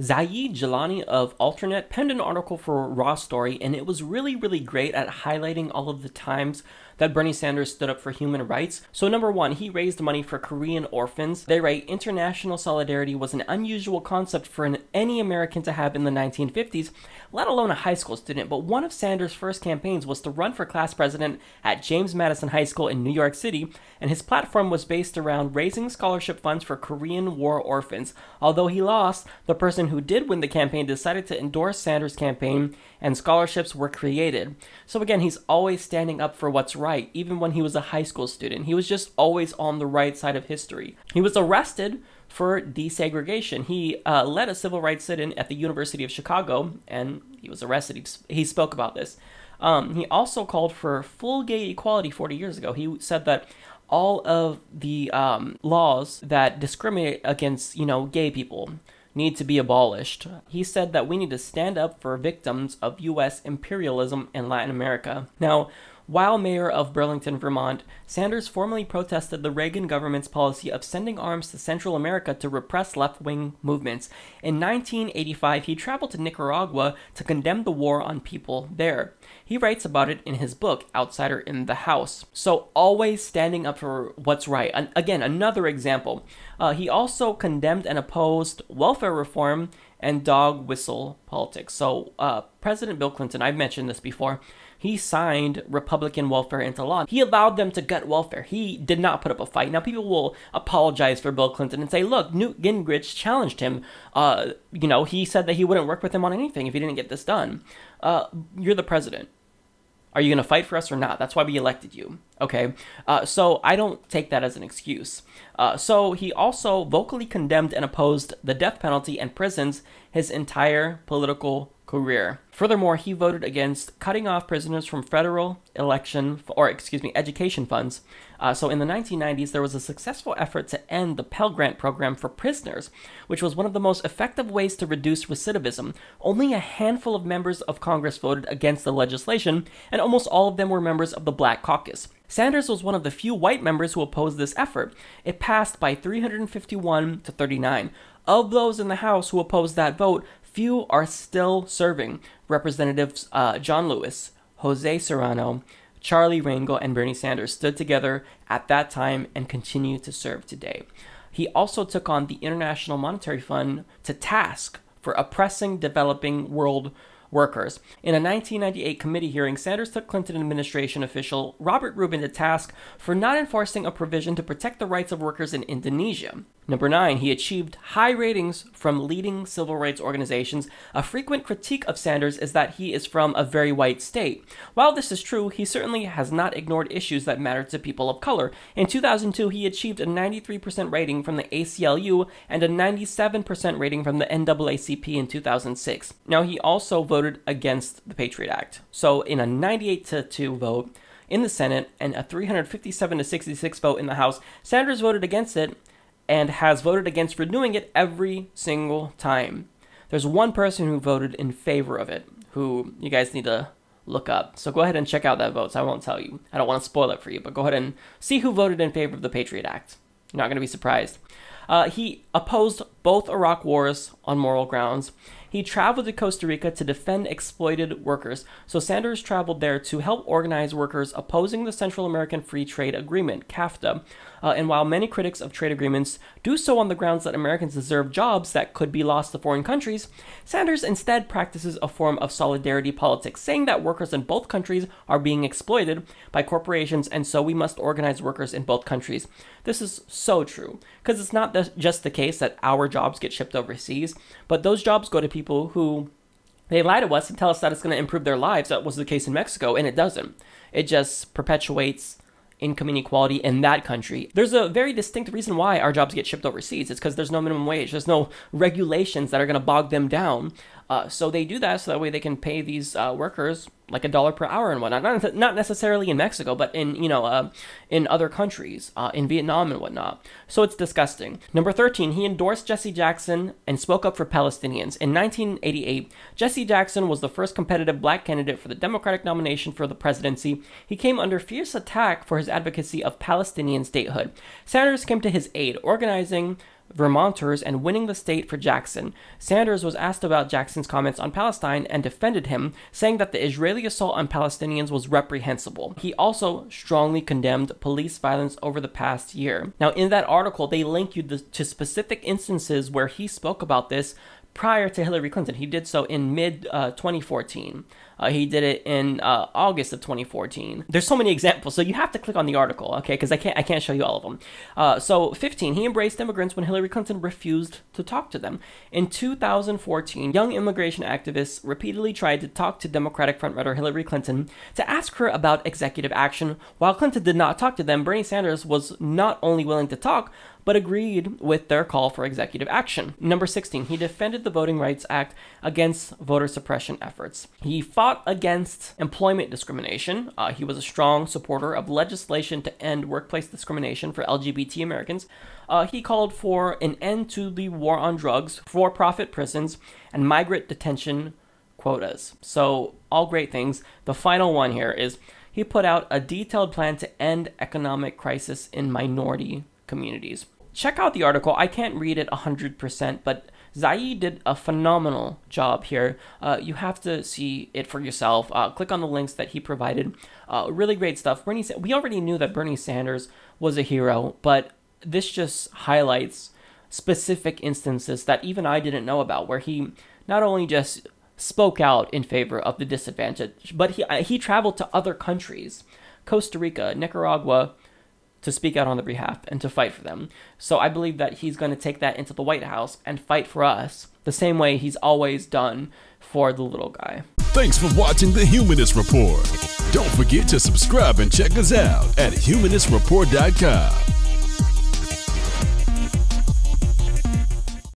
Zaid Jelani of Alternate penned an article for Raw Story, and it was really, really great at highlighting all of the times that Bernie Sanders stood up for human rights. So, number one, he raised money for Korean orphans. They write international solidarity was an unusual concept for an, any American to have in the 1950s, let alone a high school student. But one of Sanders' first campaigns was to run for class president at James Madison High School in New York City, and his platform was based around raising scholarship funds for Korean War orphans. Although he lost, the person who did win the campaign decided to endorse Sanders' campaign, and scholarships were created. So, again, he's always standing up for what's right right, even when he was a high school student. He was just always on the right side of history. He was arrested for desegregation. He uh, led a civil rights sit in at the University of Chicago, and he was arrested. He, he spoke about this. Um, he also called for full gay equality 40 years ago. He said that all of the um, laws that discriminate against, you know, gay people need to be abolished. He said that we need to stand up for victims of US imperialism in Latin America. Now, while mayor of Burlington, Vermont, Sanders formally protested the Reagan government's policy of sending arms to Central America to repress left wing movements. In 1985, he traveled to Nicaragua to condemn the war on people there. He writes about it in his book, Outsider in the House. So, always standing up for what's right. And again, another example. Uh, he also condemned and opposed welfare reform and dog whistle politics. So, uh, President Bill Clinton, I've mentioned this before, he signed Republican welfare into law. He allowed them to gut welfare. He did not put up a fight. Now, people will apologize for Bill Clinton and say, look, Newt Gingrich challenged him. Uh, you know, he said that he wouldn't work with him on anything if he didn't get this done. Uh, you're the president. Are you going to fight for us or not? That's why we elected you. Okay. Uh, so I don't take that as an excuse. Uh, so he also vocally condemned and opposed the death penalty and prisons his entire political career. Furthermore, he voted against cutting off prisoners from federal election or excuse me education funds. Uh, so in the 1990s, there was a successful effort to end the Pell Grant program for prisoners, which was one of the most effective ways to reduce recidivism. Only a handful of members of Congress voted against the legislation, and almost all of them were members of the Black Caucus. Sanders was one of the few white members who opposed this effort. It passed by 351 to 39. Of those in the House who opposed that vote, few are still serving Representatives uh, John Lewis, Jose Serrano, Charlie Rangel, and Bernie Sanders stood together at that time and continue to serve today. He also took on the International Monetary Fund to task for oppressing developing world workers. In a 1998 committee hearing, Sanders took Clinton administration official Robert Rubin to task for not enforcing a provision to protect the rights of workers in Indonesia. Number nine, he achieved high ratings from leading civil rights organizations. A frequent critique of Sanders is that he is from a very white state. While this is true, he certainly has not ignored issues that matter to people of color. In 2002, he achieved a 93% rating from the ACLU and a 97% rating from the NAACP in 2006. Now, he also voted against the Patriot Act. So, in a 98 to 2 vote, in the Senate and a 357 to 66 vote in the House, Sanders voted against it and has voted against renewing it every single time. There's one person who voted in favor of it, who you guys need to look up. So go ahead and check out that vote. So I won't tell you. I don't want to spoil it for you, but go ahead and see who voted in favor of the Patriot Act. You're not going to be surprised. Uh, he opposed both Iraq wars on moral grounds. He traveled to Costa Rica to defend exploited workers, so Sanders traveled there to help organize workers opposing the Central American Free Trade Agreement, CAFTA. Uh, and while many critics of trade agreements do so on the grounds that Americans deserve jobs that could be lost to foreign countries, Sanders instead practices a form of solidarity politics, saying that workers in both countries are being exploited by corporations, and so we must organize workers in both countries. This is so true, because it's not just the case that our jobs get shipped overseas, but those jobs go to people who they lie to us and tell us that it's going to improve their lives. That was the case in Mexico, and it doesn't. It just perpetuates income inequality in that country. There's a very distinct reason why our jobs get shipped overseas. It's because there's no minimum wage, there's no regulations that are going to bog them down. Uh, so they do that so that way they can pay these uh, workers like a dollar per hour and whatnot. Not, not necessarily in Mexico, but in you know uh, in other countries, uh, in Vietnam and whatnot. So it's disgusting. Number thirteen, he endorsed Jesse Jackson and spoke up for Palestinians. In 1988, Jesse Jackson was the first competitive black candidate for the Democratic nomination for the presidency. He came under fierce attack for his advocacy of Palestinian statehood. Sanders came to his aid, organizing Vermonters and winning the state for Jackson. Sanders was asked about Jackson's comments on Palestine and defended him, saying that the Israeli assault on Palestinians was reprehensible. He also strongly condemned police violence over the past year. Now, in that article, they link you to specific instances where he spoke about this prior to Hillary Clinton. He did so in mid uh, 2014. Uh, he did it in uh, August of 2014. There's so many examples, so you have to click on the article, okay? Because I can't I can't show you all of them. Uh, so 15, he embraced immigrants when Hillary Clinton refused to talk to them. In 2014, young immigration activists repeatedly tried to talk to Democratic frontrunner Hillary Clinton to ask her about executive action. While Clinton did not talk to them, Bernie Sanders was not only willing to talk, but agreed with their call for executive action. Number 16, he defended the Voting Rights Act against voter suppression efforts. He fought fought against employment discrimination. Uh, he was a strong supporter of legislation to end workplace discrimination for LGBT Americans. Uh, he called for an end to the war on drugs, for profit prisons, and migrant detention quotas. So, all great things. The final one here is he put out a detailed plan to end economic crisis in minority communities. Check out the article. I can't read it 100%, but Zai did a phenomenal job here. Uh, you have to see it for yourself. Uh, click on the links that he provided. Uh, really great stuff. Bernie, Sa- we already knew that Bernie Sanders was a hero, but this just highlights specific instances that even I didn't know about, where he not only just spoke out in favor of the disadvantaged, but he uh, he traveled to other countries, Costa Rica, Nicaragua to speak out on their behalf and to fight for them. So I believe that he's going to take that into the White House and fight for us the same way he's always done for the little guy. Thanks for watching The Humanist Report. Don't forget to subscribe and check us out at humanistreport.com.